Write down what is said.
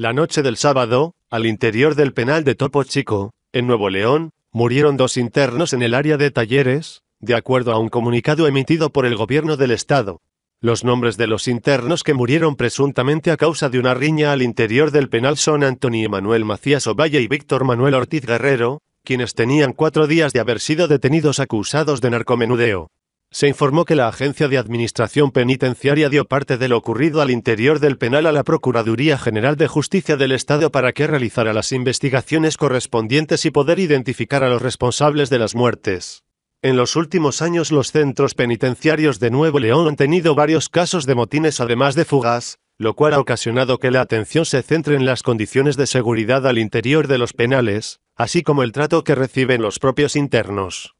La noche del sábado, al interior del penal de Topo Chico, en Nuevo León, murieron dos internos en el área de talleres, de acuerdo a un comunicado emitido por el gobierno del estado. Los nombres de los internos que murieron presuntamente a causa de una riña al interior del penal son Antonio Emanuel Macías Ovalle y Víctor Manuel Ortiz Guerrero, quienes tenían cuatro días de haber sido detenidos acusados de narcomenudeo. Se informó que la Agencia de Administración Penitenciaria dio parte de lo ocurrido al interior del penal a la Procuraduría General de Justicia del Estado para que realizara las investigaciones correspondientes y poder identificar a los responsables de las muertes. En los últimos años los centros penitenciarios de Nuevo León han tenido varios casos de motines además de fugas, lo cual ha ocasionado que la atención se centre en las condiciones de seguridad al interior de los penales, así como el trato que reciben los propios internos.